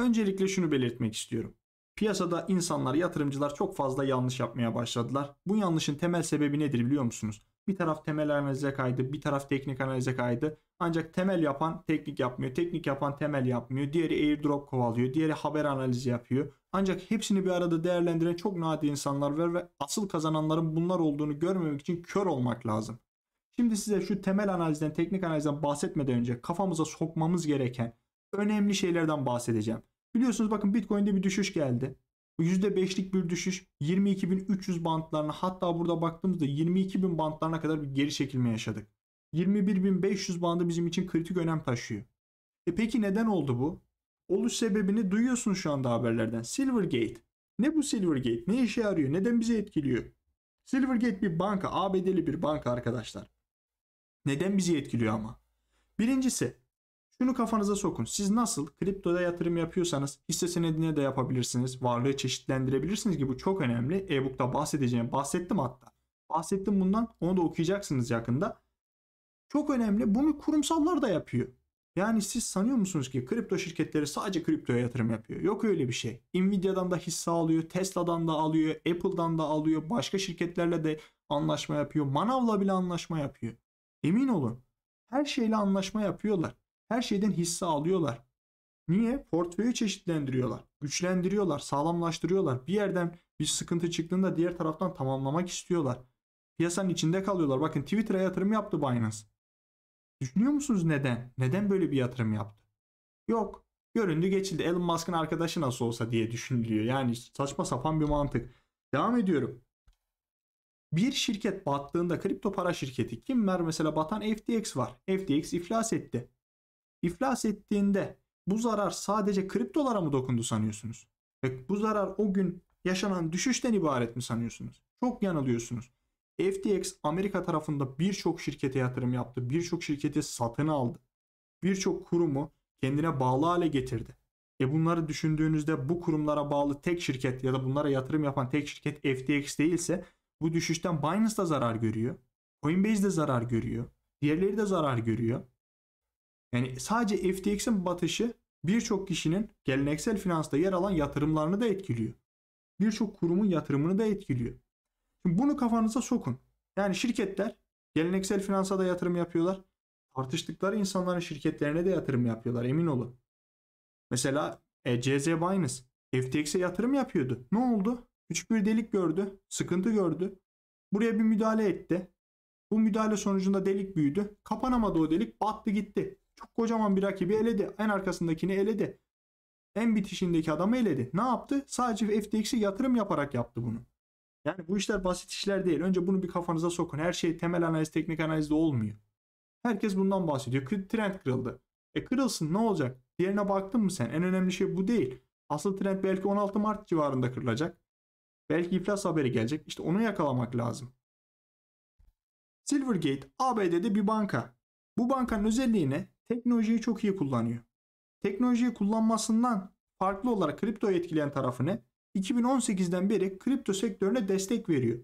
Öncelikle şunu belirtmek istiyorum. Piyasada insanlar, yatırımcılar çok fazla yanlış yapmaya başladılar. Bu yanlışın temel sebebi nedir biliyor musunuz? Bir taraf temel analize kaydı, bir taraf teknik analize kaydı. Ancak temel yapan teknik yapmıyor, teknik yapan temel yapmıyor. Diğeri airdrop kovalıyor, diğeri haber analizi yapıyor. Ancak hepsini bir arada değerlendiren çok nadir insanlar var ve asıl kazananların bunlar olduğunu görmemek için kör olmak lazım. Şimdi size şu temel analizden, teknik analizden bahsetmeden önce kafamıza sokmamız gereken önemli şeylerden bahsedeceğim. Biliyorsunuz bakın Bitcoin'de bir düşüş geldi. %5'lik bir düşüş 22.300 bantlarına hatta burada baktığımızda 22.000 bantlarına kadar bir geri çekilme yaşadık. 21.500 bandı bizim için kritik önem taşıyor. E peki neden oldu bu? Oluş sebebini duyuyorsunuz şu anda haberlerden. Silvergate. Ne bu Silvergate? Ne işe yarıyor? Neden bizi etkiliyor? Silvergate bir banka, ABD'li bir banka arkadaşlar. Neden bizi etkiliyor ama? Birincisi şunu kafanıza sokun. Siz nasıl kriptoda yatırım yapıyorsanız hisse senedine de yapabilirsiniz. Varlığı çeşitlendirebilirsiniz ki bu çok önemli. E-book'ta bahsedeceğim. Bahsettim hatta. Bahsettim bundan. Onu da okuyacaksınız yakında. Çok önemli. Bunu kurumsallar da yapıyor. Yani siz sanıyor musunuz ki kripto şirketleri sadece kriptoya yatırım yapıyor? Yok öyle bir şey. Nvidia'dan da hisse alıyor, Tesla'dan da alıyor, Apple'dan da alıyor, başka şirketlerle de anlaşma yapıyor, Manav'la bile anlaşma yapıyor. Emin olun her şeyle anlaşma yapıyorlar. Her şeyden hisse alıyorlar. Niye? Portföyü çeşitlendiriyorlar, güçlendiriyorlar, sağlamlaştırıyorlar. Bir yerden bir sıkıntı çıktığında diğer taraftan tamamlamak istiyorlar. Piyasanın içinde kalıyorlar. Bakın Twitter'a yatırım yaptı Binance. Düşünüyor musunuz neden? Neden böyle bir yatırım yaptı? Yok. Göründü geçildi. Elon Musk'ın arkadaşı nasıl olsa diye düşünülüyor. Yani saçma sapan bir mantık. Devam ediyorum. Bir şirket battığında kripto para şirketi kim var? Mesela batan FTX var. FTX iflas etti. İflas ettiğinde bu zarar sadece kriptolara mı dokundu sanıyorsunuz? Ve bu zarar o gün yaşanan düşüşten ibaret mi sanıyorsunuz? Çok yanılıyorsunuz. FTX Amerika tarafında birçok şirkete yatırım yaptı. Birçok şirketi satın aldı. Birçok kurumu kendine bağlı hale getirdi. E bunları düşündüğünüzde bu kurumlara bağlı tek şirket ya da bunlara yatırım yapan tek şirket FTX değilse bu düşüşten Binance da zarar görüyor. Coinbase de zarar görüyor. Diğerleri de zarar görüyor. Yani sadece FTX'in batışı birçok kişinin geleneksel finansta yer alan yatırımlarını da etkiliyor. Birçok kurumun yatırımını da etkiliyor. Şimdi bunu kafanıza sokun. Yani şirketler geleneksel finansa da yatırım yapıyorlar. Tartıştıkları insanların şirketlerine de yatırım yapıyorlar emin olun. Mesela e, CZ Binance FTX'e yatırım yapıyordu. Ne oldu? Küçük bir delik gördü. Sıkıntı gördü. Buraya bir müdahale etti. Bu müdahale sonucunda delik büyüdü. Kapanamadı o delik. Battı gitti. Çok kocaman bir rakibi eledi. En arkasındakini eledi. En bitişindeki adamı eledi. Ne yaptı? Sadece FTX'e yatırım yaparak yaptı bunu. Yani bu işler basit işler değil. Önce bunu bir kafanıza sokun. Her şey temel analiz, teknik analizde olmuyor. Herkes bundan bahsediyor. Trend kırıldı. E kırılsın ne olacak? Diğerine baktın mı sen? En önemli şey bu değil. Asıl trend belki 16 Mart civarında kırılacak. Belki iflas haberi gelecek. İşte onu yakalamak lazım. Silvergate ABD'de bir banka. Bu bankanın özelliği ne? teknolojiyi çok iyi kullanıyor. Teknolojiyi kullanmasından farklı olarak kriptoyu etkileyen tarafı ne? 2018'den beri kripto sektörüne destek veriyor.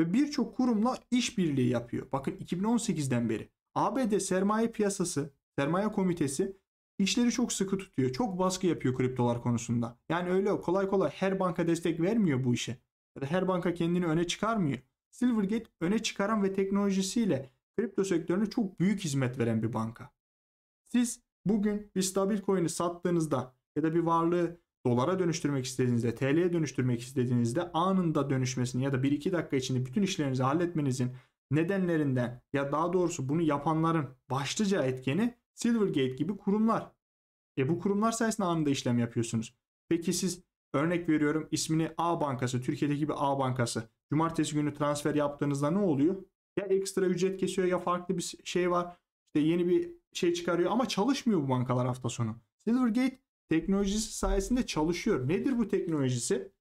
Ve birçok kurumla işbirliği yapıyor. Bakın 2018'den beri. ABD sermaye piyasası, sermaye komitesi işleri çok sıkı tutuyor. Çok baskı yapıyor kriptolar konusunda. Yani öyle kolay kolay her banka destek vermiyor bu işe. Ya da her banka kendini öne çıkarmıyor. Silvergate öne çıkaran ve teknolojisiyle kripto sektörüne çok büyük hizmet veren bir banka. Siz bugün bir stabil coin'i sattığınızda ya da bir varlığı dolara dönüştürmek istediğinizde, TL'ye dönüştürmek istediğinizde anında dönüşmesini ya da 1-2 dakika içinde bütün işlerinizi halletmenizin nedenlerinden ya daha doğrusu bunu yapanların başlıca etkeni Silvergate gibi kurumlar. E bu kurumlar sayesinde anında işlem yapıyorsunuz. Peki siz örnek veriyorum ismini A bankası, Türkiye'deki bir A bankası. Cumartesi günü transfer yaptığınızda ne oluyor? Ya ekstra ücret kesiyor ya farklı bir şey var. İşte yeni bir şey çıkarıyor ama çalışmıyor bu bankalar hafta sonu. Silvergate teknolojisi sayesinde çalışıyor. Nedir bu teknolojisi?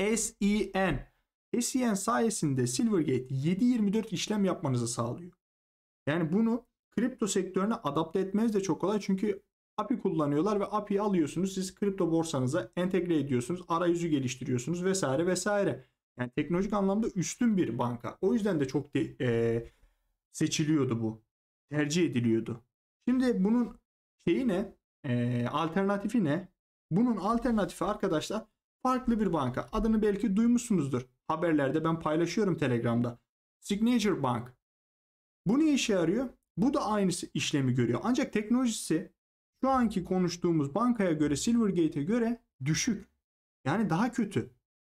SEN. SEN sayesinde Silvergate 7-24 işlem yapmanızı sağlıyor. Yani bunu kripto sektörüne adapte etmeniz de çok kolay. Çünkü API kullanıyorlar ve API'yi alıyorsunuz. Siz kripto borsanıza entegre ediyorsunuz. Arayüzü geliştiriyorsunuz vesaire vesaire. Yani teknolojik anlamda üstün bir banka. O yüzden de çok de, e, seçiliyordu bu tercih ediliyordu. Şimdi bunun şeyi ne? E, alternatifi ne? Bunun alternatifi arkadaşlar farklı bir banka. Adını belki duymuşsunuzdur. Haberlerde ben paylaşıyorum Telegram'da. Signature Bank. Bu ne işe yarıyor? Bu da aynı işlemi görüyor. Ancak teknolojisi şu anki konuştuğumuz bankaya göre Silvergate'e göre düşük. Yani daha kötü.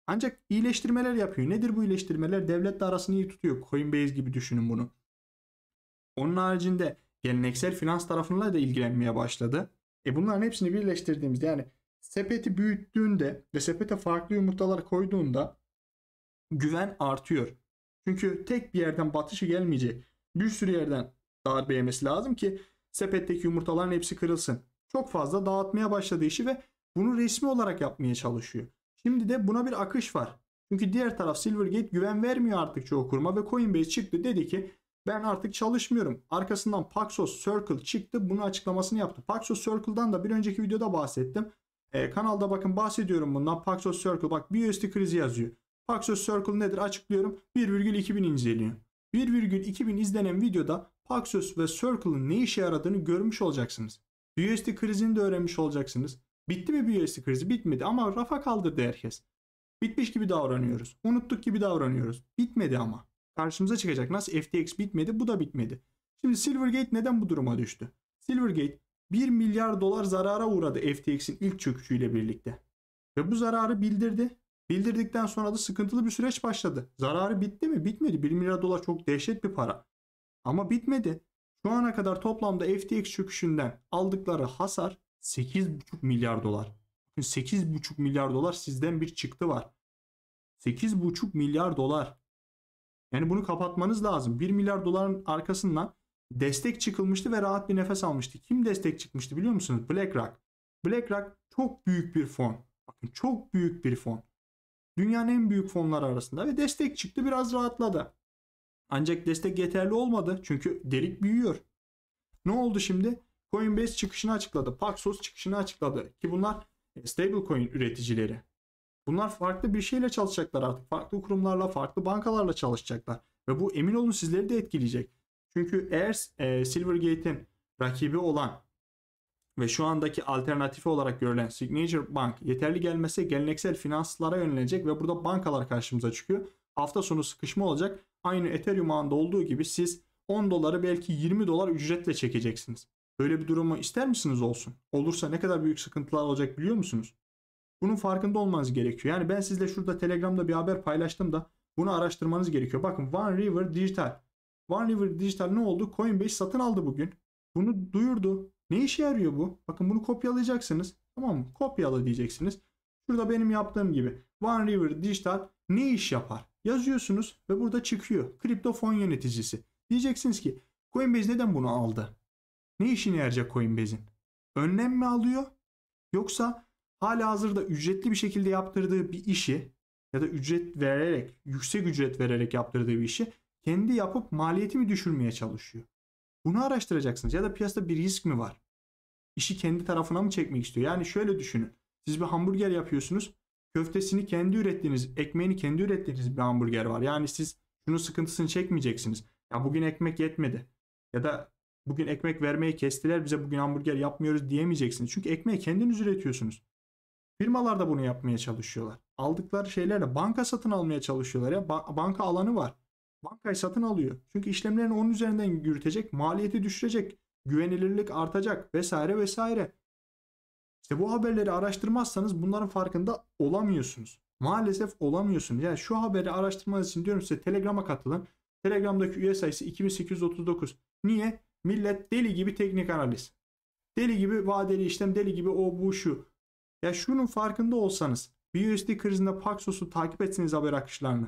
Ancak iyileştirmeler yapıyor. Nedir bu iyileştirmeler? Devletle arasını iyi tutuyor. Coinbase gibi düşünün bunu. Onun haricinde geleneksel finans tarafına da ilgilenmeye başladı. E bunların hepsini birleştirdiğimizde yani sepeti büyüttüğünde ve sepete farklı yumurtalar koyduğunda güven artıyor. Çünkü tek bir yerden batışı gelmeyecek. Bir sürü yerden darbe yemesi lazım ki sepetteki yumurtaların hepsi kırılsın. Çok fazla dağıtmaya başladı işi ve bunu resmi olarak yapmaya çalışıyor. Şimdi de buna bir akış var. Çünkü diğer taraf Silvergate güven vermiyor artık çoğu kuruma ve Coinbase çıktı dedi ki ben artık çalışmıyorum. Arkasından Paxos Circle çıktı. Bunun açıklamasını yaptı. Paxos Circle'dan da bir önceki videoda bahsettim. Ee, kanalda bakın bahsediyorum bundan. Paxos Circle bak bir USD krizi yazıyor. Paxos Circle nedir açıklıyorum. 1,2000 izleniyor. 1,2000 izlenen videoda Paxos ve Circle'ın ne işe yaradığını görmüş olacaksınız. USD krizini de öğrenmiş olacaksınız. Bitti mi USD krizi? Bitmedi ama rafa kaldırdı herkes. Bitmiş gibi davranıyoruz. Unuttuk gibi davranıyoruz. Bitmedi ama karşımıza çıkacak. Nasıl FTX bitmedi bu da bitmedi. Şimdi Silvergate neden bu duruma düştü? Silvergate 1 milyar dolar zarara uğradı FTX'in ilk çöküşüyle birlikte. Ve bu zararı bildirdi. Bildirdikten sonra da sıkıntılı bir süreç başladı. Zararı bitti mi? Bitmedi. 1 milyar dolar çok dehşet bir para. Ama bitmedi. Şu ana kadar toplamda FTX çöküşünden aldıkları hasar 8,5 milyar dolar. 8,5 milyar dolar sizden bir çıktı var. 8,5 milyar dolar. Yani bunu kapatmanız lazım. 1 milyar doların arkasından destek çıkılmıştı ve rahat bir nefes almıştı. Kim destek çıkmıştı biliyor musunuz? BlackRock. BlackRock çok büyük bir fon. Bakın çok büyük bir fon. Dünyanın en büyük fonları arasında ve destek çıktı biraz rahatladı. Ancak destek yeterli olmadı çünkü delik büyüyor. Ne oldu şimdi? Coinbase çıkışını açıkladı. Paxos çıkışını açıkladı ki bunlar e, stablecoin üreticileri. Bunlar farklı bir şeyle çalışacaklar artık. Farklı kurumlarla, farklı bankalarla çalışacaklar. Ve bu emin olun sizleri de etkileyecek. Çünkü eğer e, Silvergate'in rakibi olan ve şu andaki alternatifi olarak görülen Signature Bank yeterli gelmese geleneksel finanslara yönelecek ve burada bankalar karşımıza çıkıyor. Hafta sonu sıkışma olacak. Aynı Ethereum ağında olduğu gibi siz 10 doları belki 20 dolar ücretle çekeceksiniz. Böyle bir durumu ister misiniz olsun? Olursa ne kadar büyük sıkıntılar olacak biliyor musunuz? Bunun farkında olmanız gerekiyor. Yani ben sizle şurada Telegram'da bir haber paylaştım da bunu araştırmanız gerekiyor. Bakın One River Digital. One River Digital ne oldu? Coinbase satın aldı bugün. Bunu duyurdu. Ne işe yarıyor bu? Bakın bunu kopyalayacaksınız. Tamam mı? Kopyala diyeceksiniz. Şurada benim yaptığım gibi One River Digital ne iş yapar? Yazıyorsunuz ve burada çıkıyor. Kripto fon yöneticisi. Diyeceksiniz ki Coinbase neden bunu aldı? Ne işine yarayacak Coinbase'in? Önlem mi alıyor? Yoksa hala hazırda ücretli bir şekilde yaptırdığı bir işi ya da ücret vererek, yüksek ücret vererek yaptırdığı bir işi kendi yapıp maliyeti düşürmeye çalışıyor? Bunu araştıracaksınız. Ya da piyasada bir risk mi var? İşi kendi tarafına mı çekmek istiyor? Yani şöyle düşünün. Siz bir hamburger yapıyorsunuz. Köftesini kendi ürettiğiniz, ekmeğini kendi ürettiğiniz bir hamburger var. Yani siz şunun sıkıntısını çekmeyeceksiniz. Ya bugün ekmek yetmedi. Ya da bugün ekmek vermeyi kestiler bize bugün hamburger yapmıyoruz diyemeyeceksiniz. Çünkü ekmeği kendiniz üretiyorsunuz. Firmalar da bunu yapmaya çalışıyorlar. Aldıkları şeylerle banka satın almaya çalışıyorlar ya. banka alanı var. Bankayı satın alıyor. Çünkü işlemlerini onun üzerinden yürütecek, maliyeti düşürecek, güvenilirlik artacak vesaire vesaire. İşte bu haberleri araştırmazsanız bunların farkında olamıyorsunuz. Maalesef olamıyorsunuz. Yani şu haberi araştırmanız için diyorum size Telegram'a katılın. Telegram'daki üye sayısı 2839. Niye? Millet deli gibi teknik analiz. Deli gibi vadeli işlem, deli gibi o bu şu. Ya şunun farkında olsanız BUSD krizinde Paxos'u takip etseniz haber akışlarını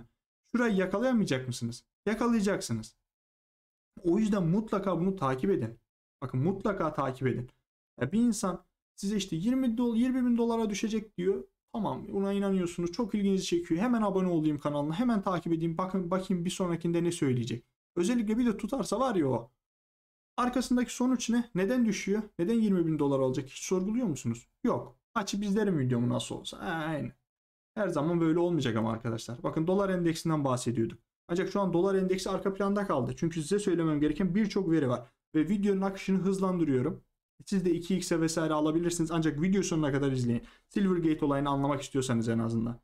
şurayı yakalayamayacak mısınız? Yakalayacaksınız. O yüzden mutlaka bunu takip edin. Bakın mutlaka takip edin. Ya bir insan size işte 20 dolar 20 bin dolara düşecek diyor. Tamam buna inanıyorsunuz. Çok ilginizi çekiyor. Hemen abone olayım kanalına. Hemen takip edeyim. Bakın bakayım bir sonrakinde ne söyleyecek. Özellikle bir de tutarsa var ya o. Arkasındaki sonuç ne? Neden düşüyor? Neden 20 bin dolar alacak? Hiç sorguluyor musunuz? Yok açıp izlerim videomu nasıl olsa. Aynen. Her zaman böyle olmayacak ama arkadaşlar. Bakın dolar endeksinden bahsediyordum. Ancak şu an dolar endeksi arka planda kaldı. Çünkü size söylemem gereken birçok veri var. Ve videonun akışını hızlandırıyorum. Siz de 2x'e vesaire alabilirsiniz. Ancak video sonuna kadar izleyin. Silvergate olayını anlamak istiyorsanız en azından.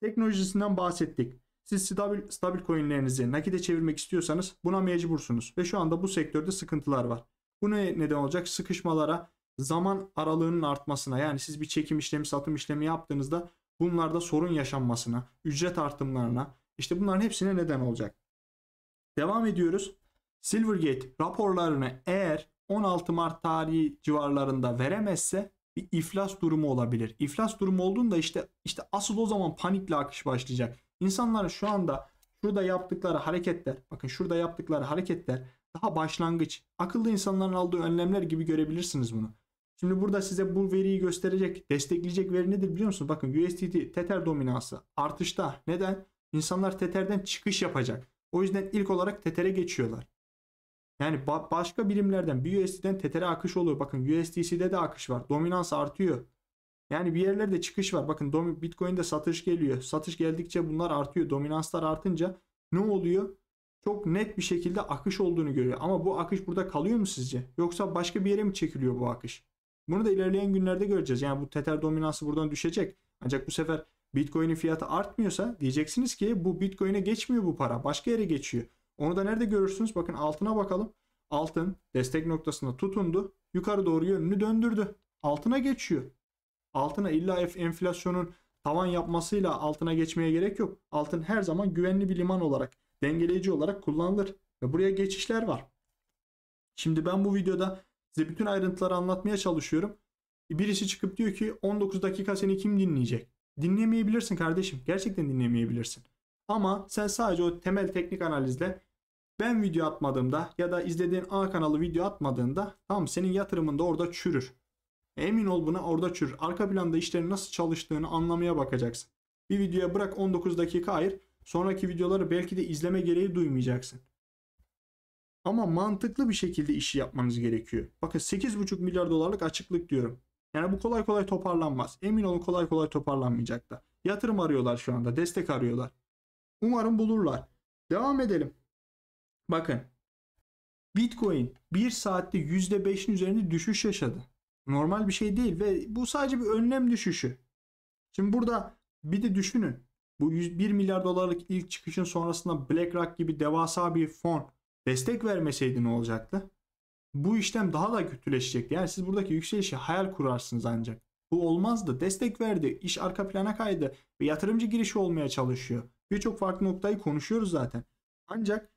Teknolojisinden bahsettik. Siz stabil, stabil coinlerinizi nakide çevirmek istiyorsanız buna mecbursunuz. Ve şu anda bu sektörde sıkıntılar var. Bu ne neden olacak? Sıkışmalara, zaman aralığının artmasına yani siz bir çekim işlemi satım işlemi yaptığınızda bunlarda sorun yaşanmasına, ücret artımlarına işte bunların hepsine neden olacak. Devam ediyoruz. Silvergate raporlarını eğer 16 Mart tarihi civarlarında veremezse bir iflas durumu olabilir. İflas durumu olduğunda işte işte asıl o zaman panikle akış başlayacak. İnsanların şu anda şurada yaptıkları hareketler, bakın şurada yaptıkları hareketler daha başlangıç. Akıllı insanların aldığı önlemler gibi görebilirsiniz bunu. Şimdi burada size bu veriyi gösterecek, destekleyecek veri nedir biliyor musunuz? Bakın USDT Tether dominansı artışta. Neden? İnsanlar Tether'den çıkış yapacak. O yüzden ilk olarak Tether'e geçiyorlar. Yani ba- başka birimlerden bir USD'den Tether'e akış oluyor. Bakın USDC'de de akış var. Dominans artıyor. Yani bir yerlerde çıkış var. Bakın Bitcoin'de satış geliyor. Satış geldikçe bunlar artıyor. Dominanslar artınca ne oluyor? Çok net bir şekilde akış olduğunu görüyor. Ama bu akış burada kalıyor mu sizce? Yoksa başka bir yere mi çekiliyor bu akış? Bunu da ilerleyen günlerde göreceğiz. Yani bu Tether dominansı buradan düşecek. Ancak bu sefer Bitcoin'in fiyatı artmıyorsa diyeceksiniz ki bu Bitcoin'e geçmiyor bu para. Başka yere geçiyor. Onu da nerede görürsünüz? Bakın altına bakalım. Altın destek noktasında tutundu. Yukarı doğru yönünü döndürdü. Altına geçiyor. Altına illa enflasyonun tavan yapmasıyla altına geçmeye gerek yok. Altın her zaman güvenli bir liman olarak, dengeleyici olarak kullanılır. Ve buraya geçişler var. Şimdi ben bu videoda Size bütün ayrıntıları anlatmaya çalışıyorum. Birisi çıkıp diyor ki 19 dakika seni kim dinleyecek? Dinleyemeyebilirsin kardeşim. Gerçekten dinleyemeyebilirsin. Ama sen sadece o temel teknik analizle ben video atmadığımda ya da izlediğin A kanalı video atmadığında tam senin yatırımın da orada çürür. Emin ol buna orada çürür. Arka planda işlerin nasıl çalıştığını anlamaya bakacaksın. Bir videoya bırak 19 dakika ayır. Sonraki videoları belki de izleme gereği duymayacaksın. Ama mantıklı bir şekilde işi yapmanız gerekiyor. Bakın 8,5 milyar dolarlık açıklık diyorum. Yani bu kolay kolay toparlanmaz. Emin olun kolay kolay toparlanmayacak da. Yatırım arıyorlar şu anda. Destek arıyorlar. Umarım bulurlar. Devam edelim. Bakın. Bitcoin 1 saatte %5'in üzerinde düşüş yaşadı. Normal bir şey değil ve bu sadece bir önlem düşüşü. Şimdi burada bir de düşünün. Bu 101 milyar dolarlık ilk çıkışın sonrasında BlackRock gibi devasa bir fon Destek vermeseydi ne olacaktı? Bu işlem daha da kötüleşecekti. Yani siz buradaki yükselişi hayal kurarsınız ancak. Bu olmazdı. Destek verdi. iş arka plana kaydı. Ve yatırımcı girişi olmaya çalışıyor. Birçok farklı noktayı konuşuyoruz zaten. Ancak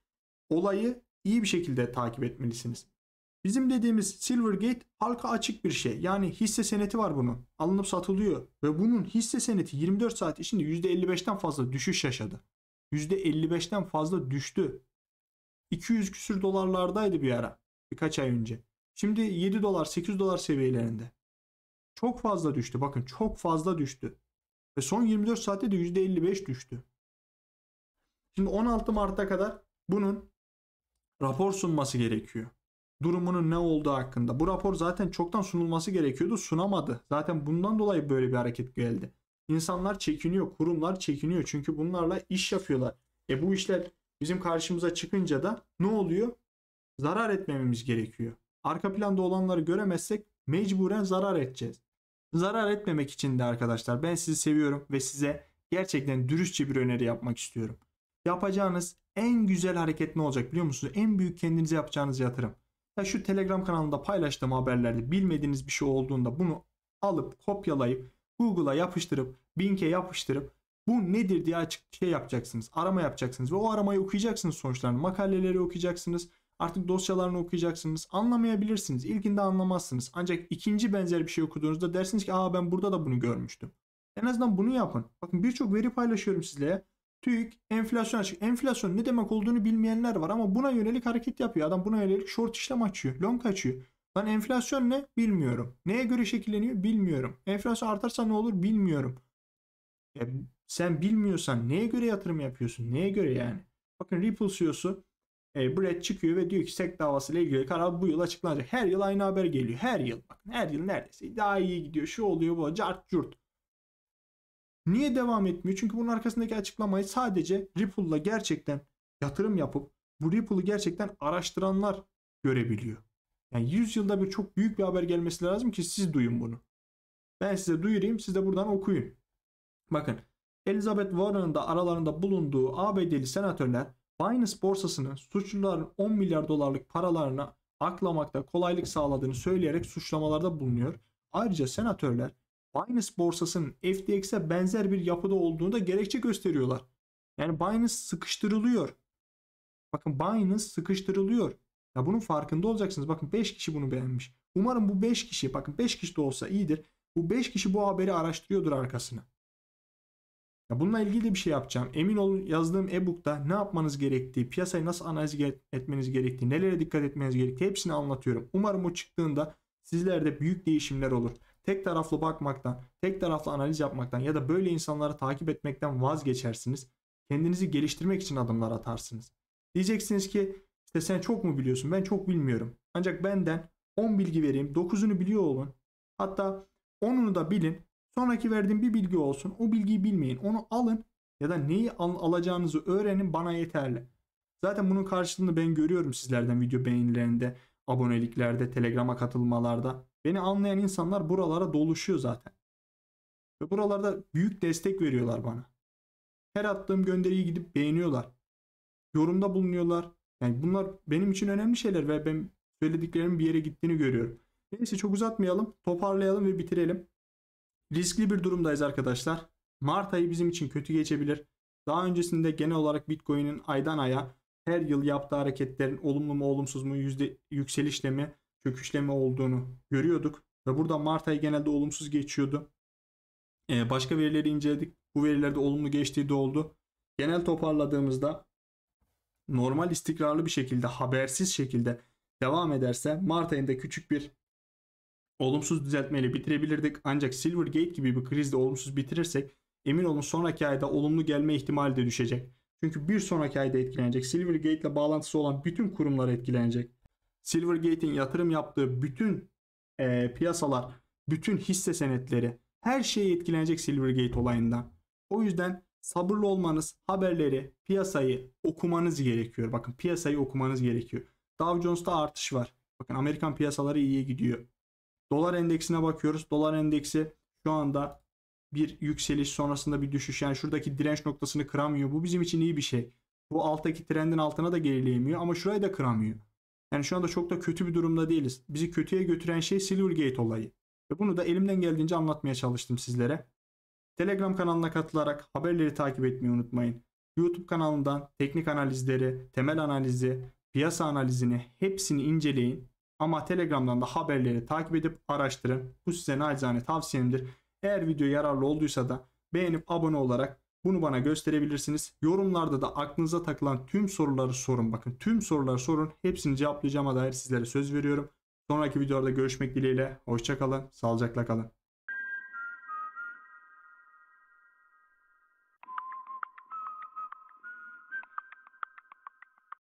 olayı iyi bir şekilde takip etmelisiniz. Bizim dediğimiz Silvergate halka açık bir şey. Yani hisse seneti var bunun. Alınıp satılıyor. Ve bunun hisse seneti 24 saat içinde %55'ten fazla düşüş yaşadı. %55'ten fazla düştü. 200 küsür dolarlardaydı bir ara. Birkaç ay önce. Şimdi 7 dolar 8 dolar seviyelerinde. Çok fazla düştü. Bakın çok fazla düştü. Ve son 24 saatte de %55 düştü. Şimdi 16 Mart'a kadar bunun rapor sunması gerekiyor. Durumunun ne olduğu hakkında. Bu rapor zaten çoktan sunulması gerekiyordu. Sunamadı. Zaten bundan dolayı böyle bir hareket geldi. İnsanlar çekiniyor. Kurumlar çekiniyor. Çünkü bunlarla iş yapıyorlar. E bu işler bizim karşımıza çıkınca da ne oluyor? Zarar etmememiz gerekiyor. Arka planda olanları göremezsek mecburen zarar edeceğiz. Zarar etmemek için de arkadaşlar ben sizi seviyorum ve size gerçekten dürüstçe bir öneri yapmak istiyorum. Yapacağınız en güzel hareket ne olacak biliyor musunuz? En büyük kendinize yapacağınız yatırım. Ya şu Telegram kanalında paylaştığım haberlerde bilmediğiniz bir şey olduğunda bunu alıp kopyalayıp Google'a yapıştırıp Bing'e yapıştırıp bu nedir diye açık şey yapacaksınız. Arama yapacaksınız ve o aramayı okuyacaksınız sonuçlarını. Makaleleri okuyacaksınız. Artık dosyalarını okuyacaksınız. Anlamayabilirsiniz. İlkinde anlamazsınız. Ancak ikinci benzer bir şey okuduğunuzda dersiniz ki aa ben burada da bunu görmüştüm. En azından bunu yapın. Bakın birçok veri paylaşıyorum sizle. TÜİK enflasyon açık. Enflasyon ne demek olduğunu bilmeyenler var ama buna yönelik hareket yapıyor. Adam buna yönelik short işlem açıyor. Long açıyor. Ben enflasyon ne? Bilmiyorum. Neye göre şekilleniyor? Bilmiyorum. Enflasyon artarsa ne olur? Bilmiyorum. E, sen bilmiyorsan neye göre yatırım yapıyorsun? Neye göre yani? Bakın Ripple CEO'su e, Brett çıkıyor ve diyor ki SEC davası ile ilgili karar bu yıl açıklanacak. Her yıl aynı haber geliyor. Her yıl bakın her yıl neredeyse daha iyi gidiyor. Şu oluyor bu cart curt. Niye devam etmiyor? Çünkü bunun arkasındaki açıklamayı sadece Ripple'la gerçekten yatırım yapıp bu Ripple'ı gerçekten araştıranlar görebiliyor. Yani 100 yılda bir çok büyük bir haber gelmesi lazım ki siz duyun bunu. Ben size duyurayım siz de buradan okuyun. Bakın Elizabeth Warren'ın da aralarında bulunduğu ABD'li senatörler Binance borsasını suçluların 10 milyar dolarlık paralarını aklamakta kolaylık sağladığını söyleyerek suçlamalarda bulunuyor. Ayrıca senatörler Binance borsasının FTX'e benzer bir yapıda olduğunu da gerekçe gösteriyorlar. Yani Binance sıkıştırılıyor. Bakın Binance sıkıştırılıyor. Ya bunun farkında olacaksınız. Bakın 5 kişi bunu beğenmiş. Umarım bu 5 kişi bakın 5 kişi de olsa iyidir. Bu 5 kişi bu haberi araştırıyordur arkasını. Ya bununla ilgili de bir şey yapacağım. Emin olun yazdığım e-book'ta ne yapmanız gerektiği, piyasayı nasıl analiz etmeniz gerektiği, nelere dikkat etmeniz gerektiği hepsini anlatıyorum. Umarım o çıktığında sizlerde büyük değişimler olur. Tek taraflı bakmaktan, tek taraflı analiz yapmaktan ya da böyle insanları takip etmekten vazgeçersiniz. Kendinizi geliştirmek için adımlar atarsınız. Diyeceksiniz ki işte sen çok mu biliyorsun? Ben çok bilmiyorum. Ancak benden 10 bilgi vereyim. 9'unu biliyor olun. Hatta 10'unu da bilin. Sonraki verdiğim bir bilgi olsun. O bilgiyi bilmeyin. Onu alın ya da neyi al alacağınızı öğrenin bana yeterli. Zaten bunun karşılığını ben görüyorum sizlerden video beğenilerinde, aboneliklerde, telegrama katılmalarda. Beni anlayan insanlar buralara doluşuyor zaten. Ve buralarda büyük destek veriyorlar bana. Her attığım gönderiyi gidip beğeniyorlar. Yorumda bulunuyorlar. Yani bunlar benim için önemli şeyler ve ben söylediklerimin bir yere gittiğini görüyorum. Neyse çok uzatmayalım, toparlayalım ve bitirelim. Riskli bir durumdayız arkadaşlar. Mart ayı bizim için kötü geçebilir. Daha öncesinde genel olarak Bitcoin'in aydan aya her yıl yaptığı hareketlerin olumlu mu olumsuz mu yüzde yükselişle mi çöküşle mi olduğunu görüyorduk. Ve burada Mart ayı genelde olumsuz geçiyordu. Ee, başka verileri inceledik. Bu verilerde olumlu geçtiği de oldu. Genel toparladığımızda normal istikrarlı bir şekilde habersiz şekilde devam ederse Mart ayında küçük bir Olumsuz düzeltmeyle bitirebilirdik ancak Silvergate gibi bir krizde olumsuz bitirirsek emin olun sonraki ayda olumlu gelme ihtimali de düşecek. Çünkü bir sonraki ayda etkilenecek. Silvergate ile bağlantısı olan bütün kurumlar etkilenecek. Silvergate'in yatırım yaptığı bütün e, piyasalar, bütün hisse senetleri her şey etkilenecek Silvergate olayından. O yüzden sabırlı olmanız, haberleri, piyasayı okumanız gerekiyor. Bakın piyasayı okumanız gerekiyor. Dow Jones'ta artış var. Bakın Amerikan piyasaları iyiye gidiyor. Dolar endeksine bakıyoruz. Dolar endeksi şu anda bir yükseliş sonrasında bir düşüş. Yani şuradaki direnç noktasını kıramıyor. Bu bizim için iyi bir şey. Bu alttaki trendin altına da gerileyemiyor ama şurayı da kıramıyor. Yani şu anda çok da kötü bir durumda değiliz. Bizi kötüye götüren şey Silvergate olayı. Ve bunu da elimden geldiğince anlatmaya çalıştım sizlere. Telegram kanalına katılarak haberleri takip etmeyi unutmayın. YouTube kanalından teknik analizleri, temel analizi, piyasa analizini hepsini inceleyin ama Telegram'dan da haberleri takip edip araştırın. Bu size nacizane tavsiyemdir. Eğer video yararlı olduysa da beğenip abone olarak bunu bana gösterebilirsiniz. Yorumlarda da aklınıza takılan tüm soruları sorun. Bakın tüm soruları sorun. Hepsini cevaplayacağıma dair sizlere söz veriyorum. Sonraki videoda görüşmek dileğiyle. Hoşçakalın. Sağlıcakla kalın.